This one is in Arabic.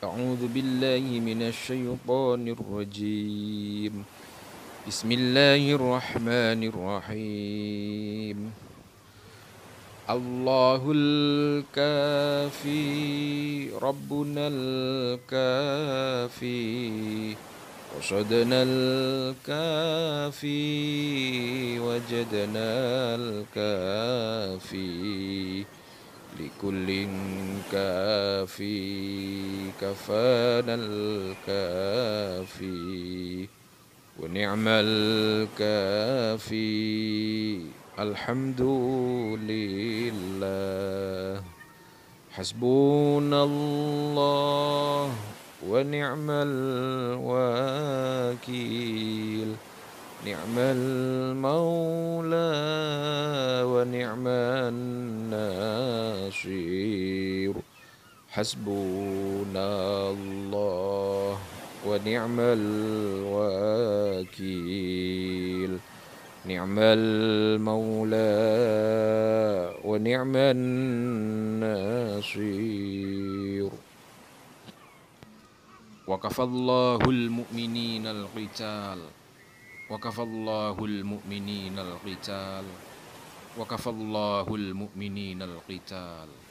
أعوذ بالله من الشيطان الرجيم بسم الله الرحمن الرحيم الله الكافي ربنا الكافي رشدنا الكافي وجدنا الكافي لكل كافي كفانا الكافي ونعم الكافي الحمد لله حسبنا الله ونعم الوكيل نعم المولى بشير حسبنا الله ونعم الوكيل نعم المولى ونعم النصير وكفى الله المؤمنين القتال وكفى الله المؤمنين القتال وكفى الله المؤمنين القتال